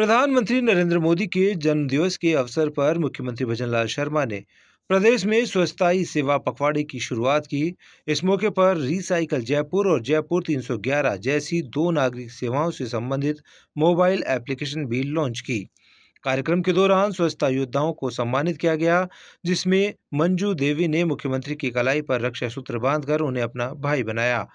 प्रधानमंत्री नरेंद्र मोदी के जन्मदिवस के अवसर पर मुख्यमंत्री भजन लाल शर्मा ने प्रदेश में स्वच्छता ही सेवा पखवाड़े की शुरुआत की इस मौके पर रिसाइकल जयपुर और जयपुर 311 जैसी दो नागरिक सेवाओं से संबंधित मोबाइल एप्लीकेशन भी लॉन्च की कार्यक्रम के दौरान स्वच्छता योद्धाओं को सम्मानित किया गया जिसमें मंजू देवी ने मुख्यमंत्री की कलाई पर रक्षा सूत्र बांधकर उन्हें अपना भाई बनाया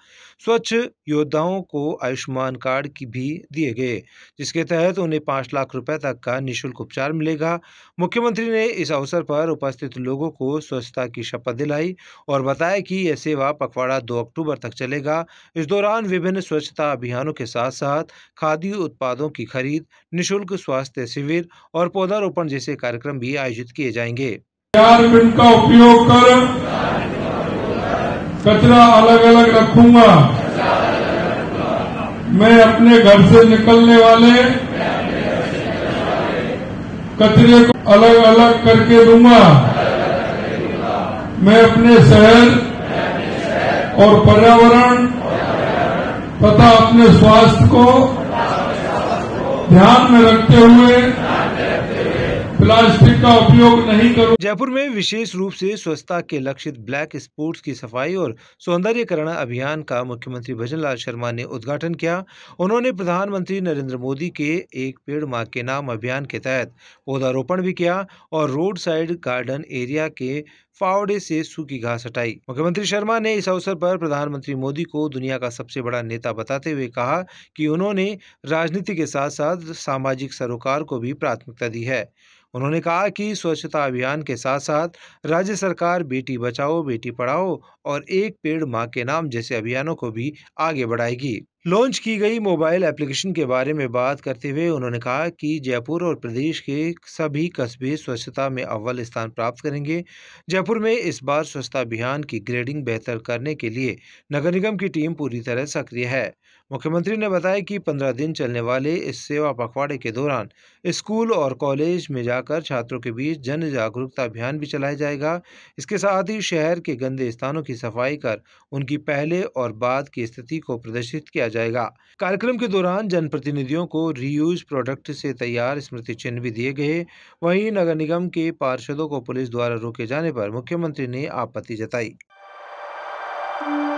स्वच्छ योद्धाओं को आयुष्मान कार्ड की भी दिए गए जिसके तहत उन्हें पाँच लाख रुपए तक का निःशुल्क उपचार मिलेगा मुख्यमंत्री ने इस अवसर पर उपस्थित लोगों को स्वच्छता की शपथ दिलाई और बताया कि यह सेवा पखवाड़ा दो अक्टूबर तक चलेगा इस दौरान विभिन्न स्वच्छता अभियानों के साथ साथ खाद्य उत्पादों की खरीद निःशुल्क स्वास्थ्य शिविर और पौधारोपण जैसे कार्यक्रम भी आयोजित किए जाएंगे चार मिनट का उपयोग कर कचरा अलग अलग रखूंगा मैं अपने घर से निकलने वाले कचरे को अलग अलग करके दूंगा मैं अपने शहर और पर्यावरण तथा अपने स्वास्थ्य को ध्यान में रखते हुए प्लास्टिक का उपयोग नहीं करो जयपुर में विशेष रूप से स्वच्छता के लक्षित ब्लैक स्पोर्ट्स की सफाई और सौंदर्यकरण अभियान का मुख्यमंत्री भजन लाल शर्मा ने उद्घाटन किया उन्होंने प्रधानमंत्री नरेंद्र मोदी के एक पेड़ माँ के नाम अभियान के तहत पौधारोपण भी किया और रोड साइड गार्डन एरिया के फावड़े से सूखी घास हटाई मुख्यमंत्री शर्मा ने इस अवसर पर प्रधानमंत्री मोदी को दुनिया का सबसे बड़ा नेता बताते हुए कहा कि उन्होंने राजनीति के साथ साथ सामाजिक सरोकार को भी प्राथमिकता दी है उन्होंने कहा कि स्वच्छता अभियान के साथ साथ राज्य सरकार बेटी बचाओ बेटी पढ़ाओ और एक पेड़ माँ के नाम जैसे अभियानों को भी आगे बढ़ाएगी लॉन्च की गई मोबाइल एप्लीकेशन के बारे में बात करते हुए उन्होंने कहा कि जयपुर और प्रदेश के सभी कस्बे स्वच्छता में अव्वल स्थान प्राप्त करेंगे जयपुर में इस बार स्वच्छता अभियान की ग्रेडिंग बेहतर करने के लिए नगर निगम की टीम पूरी तरह सक्रिय है मुख्यमंत्री ने बताया कि पंद्रह दिन चलने वाले इस सेवा पखवाड़े के दौरान स्कूल और कॉलेज में जाकर छात्रों के बीच जन जागरूकता अभियान भी चलाया जाएगा इसके साथ ही शहर के गंदे स्थानों की सफाई कर उनकी पहले और बाद की स्थिति को प्रदर्शित किया जाएगा कार्यक्रम के दौरान जनप्रतिनिधियों को रीयूज प्रोडक्ट से तैयार स्मृति चिन्ह भी दिए गए वहीं नगर निगम के पार्षदों को पुलिस द्वारा रोके जाने पर मुख्यमंत्री ने आपत्ति जताई